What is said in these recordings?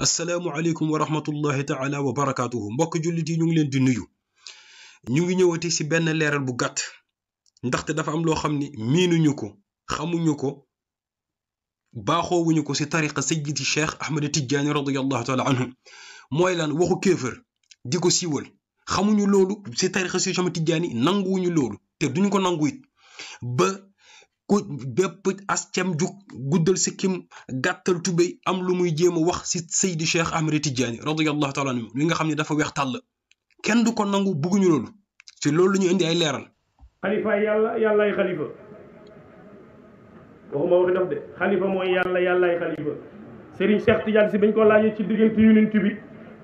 السلام عليكم ورحمة الله تعالى وبركاته مبوك جولتي نيو لين دي نيو نيو نيو نيوتي سي بن ليرال بو غات نداختي دا فا ام لو خامني مينو نيو كو خامو نيو كو باخو وونيو كو سي طريقه سيدتي الشيخ احمد تجاني رضي الله تعالى عنه موي لان واخو كيفر ديكو سيول خامو نيو لولو سي طريقه سي شام تجاني نانغو نيو لولو تي دونيو كو ku bépp ascam jug guddal sikkim gàttal tubéy am lu muy jéem a wax si Seydi Cheikh Ahmed Tidiane radiyallahu taala anhu li nga xam ne dafa weex tàll kenn du ko nangu bugguñu loolu si loolu la ñu indi ay leeral. xalifa yàlla yàllaay xalifa waxuma waxi daf de xalifa mooy yàlla yàllaay xalifa Serigne Cheikh Tidiane si bañ ko laajee ci diggante yonent bi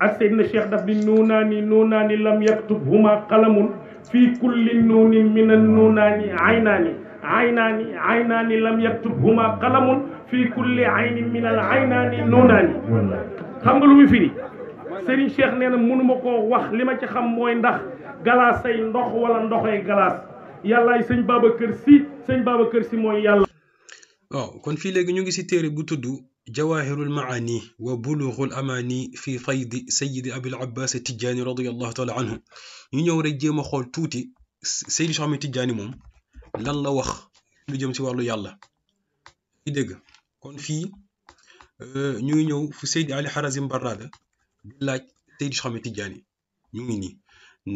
ak Seydina Cheikh daf ni nuunaani nuunaani lam yaktub huma xalamun fii kulli nuunin minan nuunaani aynaani عينان عينان لم يكتبهما قلم في كل عين من العينان نونان xam nga lu muy firi Serigne Cheikh nee na mënuma koo wax li ma ci xam mooy ndax galaas ay ndox wala ndoxay galaas yàllaay sëñ Babacar Si sëñ Babacar Si mooy yàlla waaw kon fii léegi ñu ngi si téere bu tudd جواهر المعاني وبلوغ الأماني في فيض سيد أبي العباس التجاني رضي الله تعالى عنه ñu ñëw rek jéem a xool tuuti Seydi Cheikh Ahmed Tidiane moom lan la wax lu jëm ci walu yàlla ci deug kon fi ñuy ñëw fu Seydi Ali Harazim Barrada di laaj Seydi xamé Ahmed Tidiane ñu ngi ni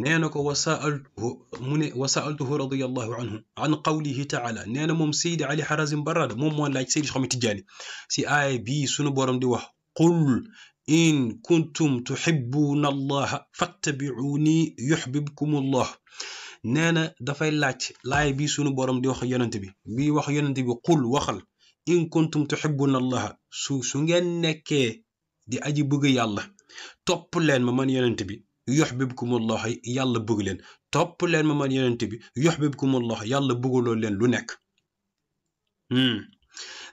nee ko wasaaltu mune wasaaltu radiyallahu anhu an qawlihi taala nee mom moom Ali Harazim Barrada mom mo laaj Seydi xamé Ahmed Tidiane si aaya bii sunu borom di wax qul in kuntum tuhibbuna allaha fattabi'uni yuhbibkum allah nee na dafay laaj laay bi sunu borom di wax yonent bi bi wax yonent bi qul waxal in kuntum tuhibbuna allaha su su ngeen nekkee di aji bëgg yàlla topp leen ma man yonent bi yuhbibkum allah yàlla bëgg leen topp leen ma man yonent bi yuhbibkum allah yàlla bëggaloo leen lu nekk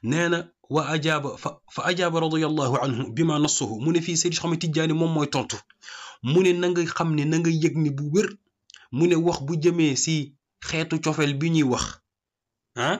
nee na wa ajaaba fa fa ajaaba radiyallahu anhu bima nassuhu mu ne fii Seydi Ahmed Tidiane moom mooy tontu mu ne na nga xam ne na nga yëg ni bu wér mu ne wax bu jëmee si xeetu cofeel bi ñuy wax ah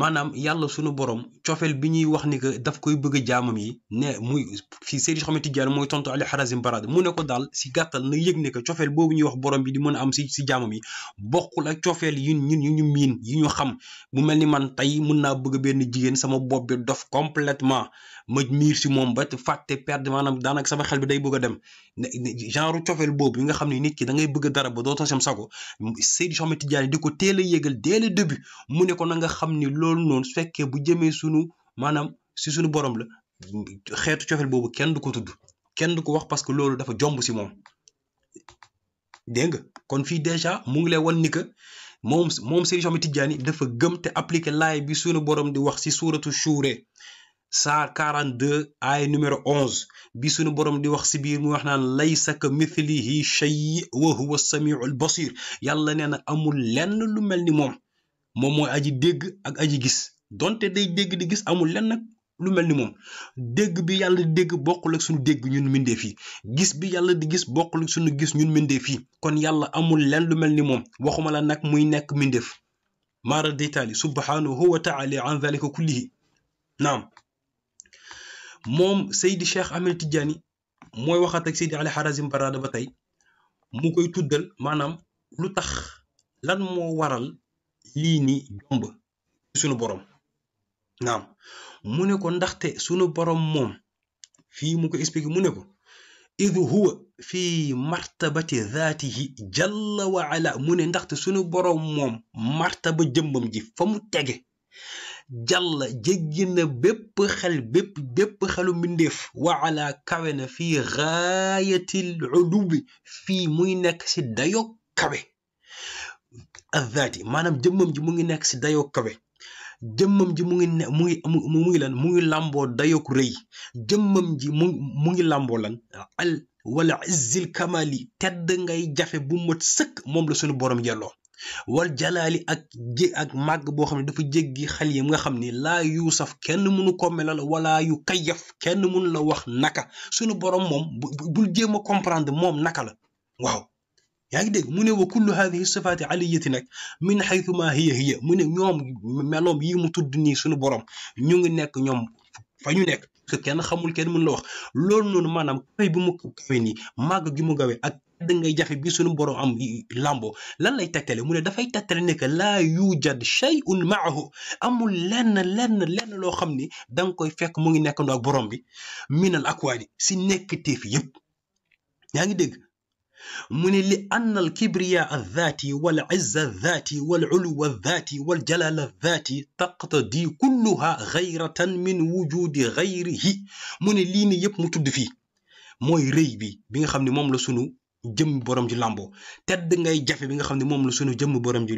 manam yàlla sunu borom ciofel bi ñuy wax ni que daf koy bëgg jaamam yi ne muy fi Seydou xamati Tidiane moy tonto Ali Harazim Barad mu ne ko dal si gàttal na yëg ne que cofeel boobu ñuy wax borom bi di mëna am si si jaamam yi bokkul ak ciofel yu ñun yu ñu min yi ñu xam bu melni man tay mun naa bëgg ben jigen sama bop bi dof complètement ma mir ci mom ba fàtte perte maanaam daanaka sama xel bi day bëgg dem genre ciofel bobu yi nga xam ne nit ki da ngay bëgg dara ba dootoo sam sago Seydou xamati Tidiane diko ko yëgal dès le début mu ne ko na nga xam ni loolu noonu su fekkee bu jëmee sunu maanaam si sunu borom la xeetu cofel boobu kenn du ko tudd kenn du ko wax parce que loolu dafa jomb si moom dégg nga kon fii dèjà mu ngi lay wan ni que moom moom Serigne Ahmed Tidiane dafa gëm te appliqué laay bi sunu borom di wax si suuratu Shuura saar 42 ay numéro 11 bi sunu borom di wax si biir mu wax naan laysa ka mithlihi shay wa huwa samiul basir yàlla nee na amul lenn lu mel ni moom. mom moy aji deg ak aji gis donte day deg di gis amul len nak lu melni mom deg bi yàlla deg bokul ak suñu deg ñun minde fi gis bi yàlla di gis bokul ak suñu gis ñun minde fi kon yàlla amul len lu melni mom waxuma la nak muy nekk mindeef mara detali subhanahu wa taala an zalika kullihi naam moom Seydi Cheikh Ahmed Tidiane mooy waxaat ak Seydi Ali Harazim Barada ba mu koy tuddal maanaam lu lan waral lii nii jomb sunu borom naam mu ne ko ndaxte sunu borom moom fii mu ko expliqué mu ne ko id huwa fii martabati zaatihi jalla wa ala mu ndaxte sunu borom moom martaba jëmbam ji fa mu tege jàlla jéggi na xel bépp xelu mbindeef wa ala kawe na fii gaayatil ulubi fii muy nekk si dayo kawe azzaati maanaam jëmmam ji mu ngi nekk si dayoo kawe jëmmam ji mu ngi ne mu ngi mu ngi lan mu ngi làmboo dayook rëy jëmmam ji mu mu ngi làmboo lan al wala izzil kamali tedd ngay jafe bu mot sëkk moom la suñu borom jelloo wal jalaali ak jé ak màgg boo xam ne dafa jéggi xel yi nga xam ni laa yuusaf kenn mënu ko melal wala yu kayaf kenn mënu la wax naka suñu borom moom bul jéem a comprendre moom naka la waaw yaa ngi dégg mu ne wa kullu haadihi sifaati aliyati nag min xaytu ma hiya hiya mu ne ñoom meloom yi mu tudd nii suñu borom ñu ngi nekk ñoom fa ñu nekk que kenn xamul kenn mën la wax loolu noonu maanaam kawe bi mu kawe nii màgg gi mu gawe ak da ngay jafe bi suñu borom am làmboo lan lay tegtale mu ne dafay tegtale ne que laa yujad shay'un maahu amul lenn lenn lenn loo xam ni da nga koy fekk mu ngi nekkandoo ak borom bi minal akwaani si nekk teef yëpp yaa ngi dégg mu ne li ann al kibriya al dhaati wal izza al dhaati wal uluwa al dhaati wal jalal al dhaati taqtadi kulluha gayratan min wujudi gayrihi mu ne lii ni yëpp mu tudd fii mooy rëy bi bi nga xam ne moom la sunu jëmm borom ji làmboo tedd ngay jafe bi nga xam ne moom la sunu jëmm borom ji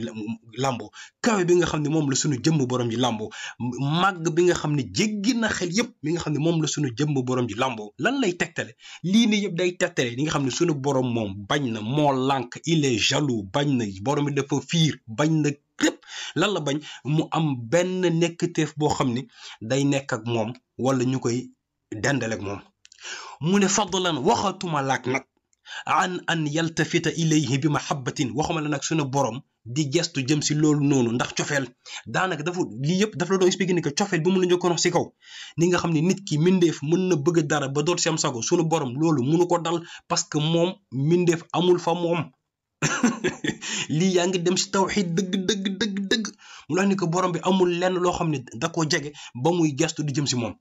làmboo kawe bi nga xam ne moom la sunu jëmm borom ji làmboo màgg bi nga xam ne jéggi na xel yëpp bi nga xam ne moom la sunu jëmm borom ji lamboo lan lay tegtale lii nii yëpp day tegtale li nga xam ne sunu borom moom bañ na moo lànk il est bañ na borom bi dafa fiir bañ na lépp lan la bañ mu am benn nekkteef boo xam ni day nekk ak moom walla ñu koy dendaleek moom mu ne fadlan waxatuma laak nag. an an yaltafita ilayhi bi mahabbatin waxuma la nag suñu borom di gestu jëm si loolu noonu ndax cofeel daanaka dafa lii yëpp dafa la doon expliqué ni que cofeel bi mu la njëkkoon si kaw ni nga xam ne nit ki mindeef mën na bëgg dara ba doot si am sago suñu borom loolu mënu ko dal parce que moom mindeef amul fa moom lii yaa ngi dem si tawxid dëgg dëgg dëgg dëgg mu la ni que borom bi amul lenn loo xam ne da koo jege ba muy gestu di jëm si moom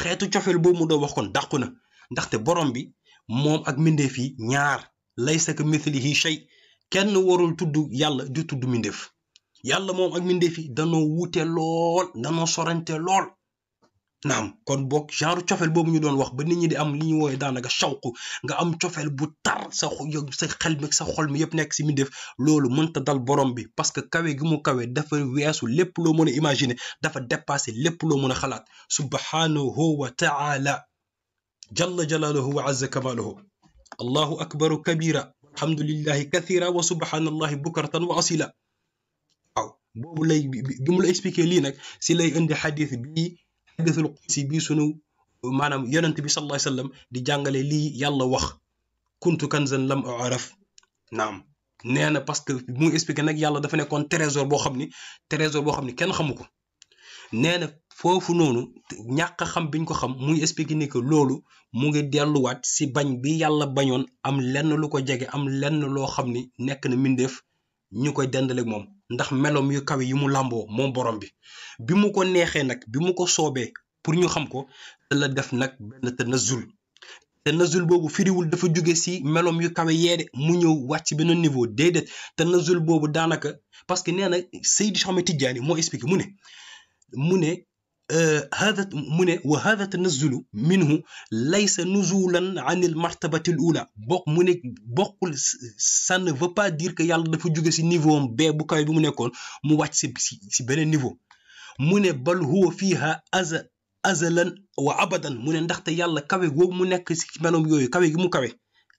xeetu cofeel boobu mu doon wax kon dàqu na ndaxte borom bi موم اك مندفي نيار ليس كمثله شيء كان ورول تود يالا دي تود مندف يالا موم اك مندفي دانو ووتي لول دانو سورنتي لول نعم كون بوك جارو تيوفل بوبو ني دون واخ با نيت ني دي ام لي ني ووي دانغا شوقو غا ام تيوفل بو تار سا خيو سا خيل ميك سا خول مي ييب نيك سي مندف لولو مونتا دال بوروم بي باسكو كاوي غي مو كاوي دافا ويسو ليپ لو مونا ايماجيني دافا ديباسي ليپ لو مونا خلات سبحانه هو وتعالى جل جلاله وعز كماله الله أكبر كبيرا الحمد لله كثيرا وسبحان الله بكرة وأصيلا boobu lay bi mu la expliquer lii nag si lay indi xadis bii xadisul qudsi bii sunu maanaam yonent bi sallallahu alayhi wasallam di jàngale lii yàlla wax kuntu kanzan lam araf naam nee na parce que bi mu expliquer nag yàlla dafa nekkoon trésor boo xam ni trésor boo xam ni kenn xamu ko nee na foofu noonu ñàkk xam biñ ko xam mu expliqué ni ko loolu mu ngi delluwaat si bañ bi yàlla bañoon am lenn lu ko jege am lenn loo xam ni nekk na mbindeef ñu koy dendaleeg moom ndax meloom yu kawe yi mu làmboo moom borom bi bi mu ko neexee nag bi mu ko soobee pour ñu xam ko la def nag benn tanazul tanazul boobu firiwul dafa jóge si meloom yu kawe yee de mu ñëw wàcc benn niveau déedéet tanazul boobu daanaka parce que nee na Seydi Ahmed Tidiane moo expliqué mu ne mu ne آه، هذا من وهذا تنزل منه ليس نزولا عن المرتبة الأولى بق من بق سان فو با دير كي يالله دا فو جوغي سي نيفوم بي بو كاي بو نيكون مو وات سي سي بنين نيفو من بل هو فيها أز أزلا وأبدا من ندخت يالله كاوي غو مو نيك سي مانوم يوي كاوي مو كاوي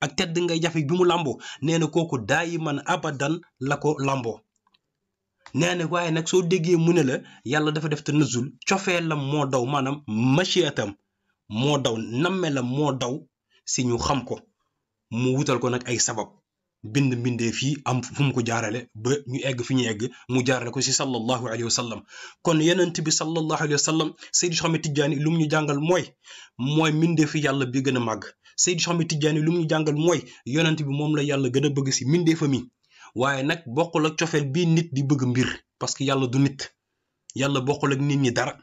اك تيد غاي جافي بيمو لامبو نينا كوكو دائما ابدا لاكو لامبو neena na waaye nag soo déggee mu ne la yàlla dafa def te nuzul cofeelam moo daw maanaam machiatam moo daw nammelam moo daw si ñu xam ko mu wutal ko nag ay sabab bind mbindee fii am fu mu ko jaarale ba ñu egg fi ñu egg mu jaarale ko si sallallahu alayhi wa sallam kon yenent bi sallallahu alayhi wa sallam Seydi Cheikh Ahmed lu mu ñu jàngal mooy mooy mbindee fi yàlla bi gën a màgg Seydi Cheikh Ahmed lu mu ñu jàngal mooy yonent bi moom la yàlla gën a bëgg si mbindee fa mi waye nak bokul ak ciofel bi nit di bëgg mbir parce que yàlla du nit yàlla bokul ak nit ñi dara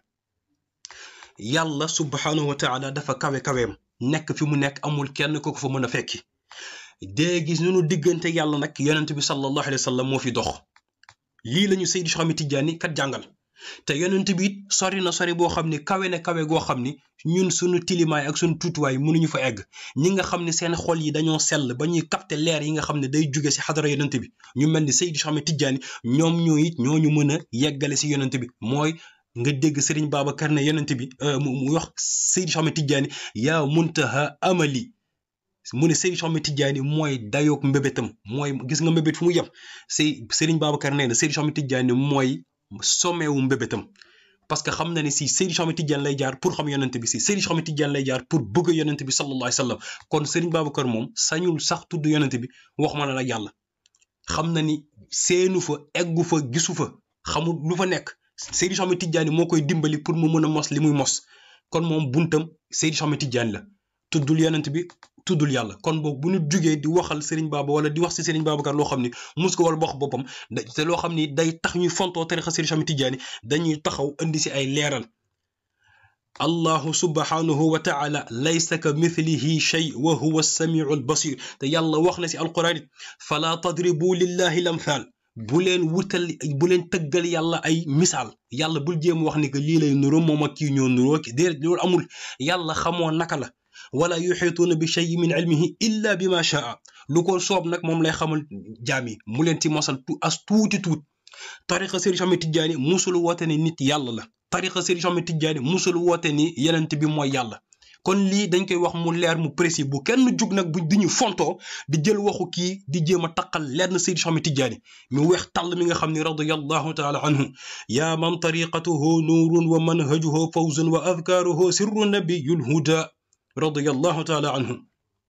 yàlla subhanahu wa taala dafa kawe kaweem nek fi mu nek amul kenn ko ko fa mëna fekki dé gis ñu digënté yàlla nak yonent bi sallallahu alayhi wasallam mo fi dox li lañu sayyid Seydi Cheikh Tidiane kat jàngal te yonent bi sori na sori bo xamni kawe né kawe go xamni ñun suñu tilimaay ak suñu tuutuwaay mënuñu fa egg ñi nga xamni seen xol yi dañoo sel bañuy capter lèr yi nga xamni day juggé ci hadra yonent bi ñu melni sayyid Seydi Ahmed Tidiane ñom ñoo it ñoo ñu mën yeggale ci yonent bi moy nga dégg Serigne baba ne yonent bi mu wax Seydi Ahmed Tidiane ya muntaha amali mune ne Seydi Ahmed Tidiane moy dayok mbébétam moy gis nga mbébét fu mu yem Sey Serigne babakar neena na Seydi Ahmed Tidiane moy sommet wu mbébétam parce que xam na ne si Seydi Cheikh Ahmed Tidiane lay jaar pour xam yonent bi si Seydi Cheikh Ahmed Tidiane lay jaar pour bëgg a yonent bi sallallahu alayhi wa sallam kon Serigne Babacar moom sañul sax tudd yonent bi wax ma la la yàlla xam na ni seenu fa eggu fa gisu fa xamul lu fa nekk Seydi Cheikh Ahmed Tidiane moo koy dimbali pour mu mën a mos li muy mos kon moom buntam Seydi Cheikh Ahmed Tidiane la tuddul yonent bi tudul yàlla kon bok bu ñu jugee di waxal Serigne Baba wala di wax ci Serigne Babacar loo lo xamni musko wala wax bopam te lo xamni day tax ñuy fontoo tarixa Serigne Chami Tidiane dañuy taxaw indi ci ay léral الله سبحانه وتعالى ليس كمثله شيء وهو السميع البصير يلا واخنا سي القران فلا تضربوا لله الامثال بولين si بولين تغال يلا اي مثال يلا بول جيم واخني bu leen tëggal yàlla ay misaal yàlla bul jéem wax ni que amul ولا يحيطون بشيء من علمه الا بما شاء لوكو صوب نك موم لاي خامل جامي مولين تي موسال تو اس توتي توت طريقه سيري شامي تيجاني موسول ووتاني نيت يالا لا طريقه سيري شامي تيجاني موسول ووتاني يلانتي بي مو يالا كون لي دنج كاي واخ مو لير مو بريسي بو كين جوك نك بو دي فونتو دي جيل واخو كي دي جيما تاخال لين سيري شامي تيجاني مي ويخ تال ميغا خامني رضي الله تعالى عنه يا من طريقته نور ومنهجه فوز واذكاره سر النبي الهدى رضي الله تعالى عنهم